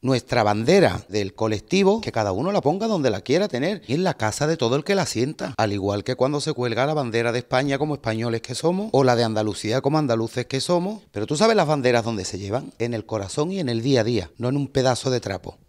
nuestra bandera del colectivo, que cada uno la ponga donde la quiera tener, y en la casa de todo el que la sienta, al igual que cuando se cuelga la bandera de España como españoles que somos, o la de Andalucía como andaluces que somos, pero tú sabes las banderas donde se llevan, en el corazón y en el día a día, no en un pedazo de trapo.